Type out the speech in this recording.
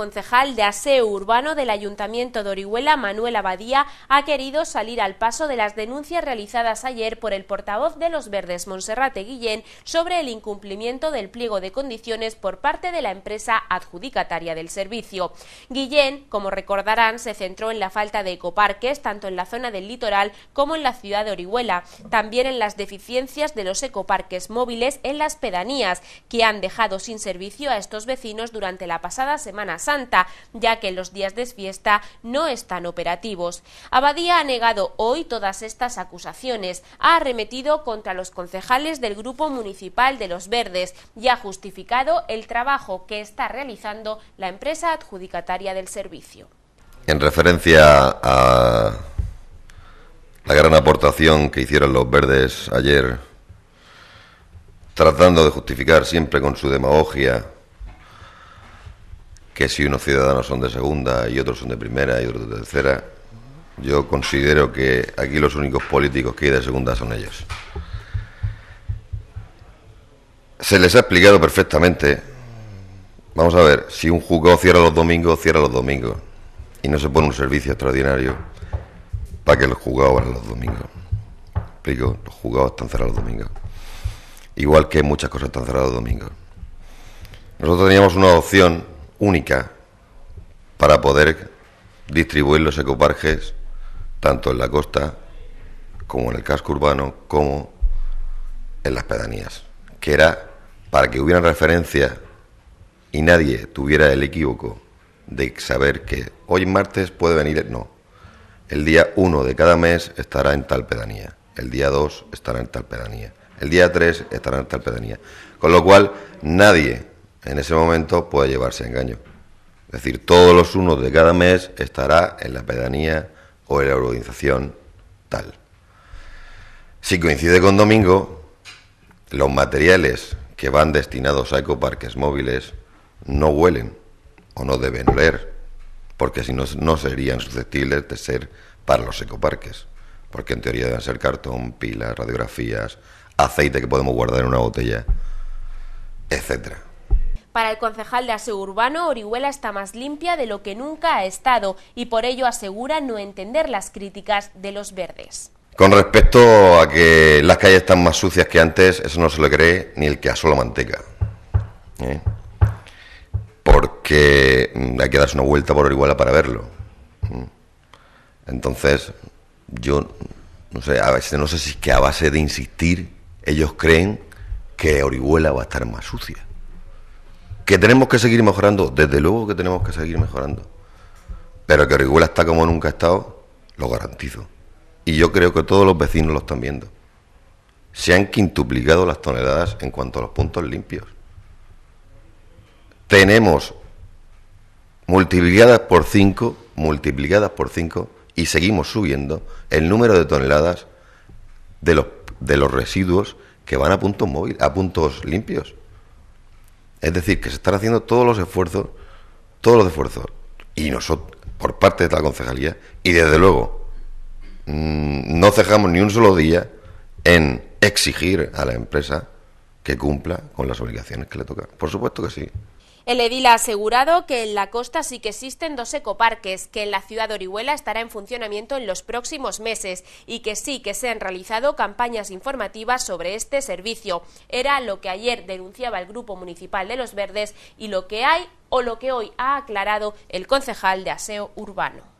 concejal de aseo urbano del Ayuntamiento de Orihuela, Manuel Abadía, ha querido salir al paso de las denuncias realizadas ayer por el portavoz de Los Verdes, Monserrate Guillén, sobre el incumplimiento del pliego de condiciones por parte de la empresa adjudicataria del servicio. Guillén, como recordarán, se centró en la falta de ecoparques tanto en la zona del litoral como en la ciudad de Orihuela, también en las deficiencias de los ecoparques móviles en las pedanías, que han dejado sin servicio a estos vecinos durante la pasada Semana ya que los días de fiesta no están operativos. Abadía ha negado hoy todas estas acusaciones, ha arremetido contra los concejales del Grupo Municipal de los Verdes y ha justificado el trabajo que está realizando la empresa adjudicataria del servicio. En referencia a la gran aportación que hicieron los verdes ayer, tratando de justificar siempre con su demagogia que si unos ciudadanos son de segunda y otros son de primera y otros de tercera, yo considero que aquí los únicos políticos que hay de segunda son ellos. Se les ha explicado perfectamente. Vamos a ver, si un juzgado cierra los domingos, cierra los domingos. Y no se pone un servicio extraordinario para que los juzgados van los domingos. Explico, los juzgados están cerrados los domingos. Igual que muchas cosas están cerradas los domingos. Nosotros teníamos una opción única para poder distribuir los ecoparques tanto en la costa como en el casco urbano como en las pedanías, que era para que hubiera referencia y nadie tuviera el equívoco de saber que hoy martes puede venir, no, el día 1 de cada mes estará en tal pedanía, el día 2 estará en tal pedanía, el día 3 estará en tal pedanía, con lo cual nadie en ese momento puede llevarse a engaño. Es decir, todos los unos de cada mes estará en la pedanía o en la urbanización tal. Si coincide con domingo, los materiales que van destinados a ecoparques móviles no huelen o no deben oler, porque si no, no serían susceptibles de ser para los ecoparques, porque en teoría deben ser cartón, pilas, radiografías, aceite que podemos guardar en una botella, etcétera. Para el concejal de Aseo Urbano, Orihuela está más limpia de lo que nunca ha estado y por ello asegura no entender las críticas de los verdes. Con respecto a que las calles están más sucias que antes, eso no se le cree ni el que asola manteca. ¿eh? Porque mm, hay que darse una vuelta por Orihuela para verlo. ¿eh? Entonces, yo mm, no sé, a veces no sé si es que a base de insistir ellos creen que Orihuela va a estar más sucia. Que tenemos que seguir mejorando, desde luego que tenemos que seguir mejorando. Pero que Orihuela está como nunca ha estado, lo garantizo. Y yo creo que todos los vecinos lo están viendo. Se han quintuplicado las toneladas en cuanto a los puntos limpios. Tenemos multiplicadas por cinco... multiplicadas por cinco... y seguimos subiendo el número de toneladas de los, de los residuos que van a puntos móviles, a puntos limpios. Es decir, que se están haciendo todos los esfuerzos, todos los esfuerzos, y nosotros, por parte de la concejalía, y desde luego, mm, no cejamos ni un solo día en exigir a la empresa que cumpla con las obligaciones que le tocan. Por supuesto que sí. El edil ha asegurado que en la costa sí que existen dos ecoparques, que en la ciudad de Orihuela estará en funcionamiento en los próximos meses y que sí que se han realizado campañas informativas sobre este servicio. Era lo que ayer denunciaba el Grupo Municipal de Los Verdes y lo que hay o lo que hoy ha aclarado el concejal de Aseo Urbano.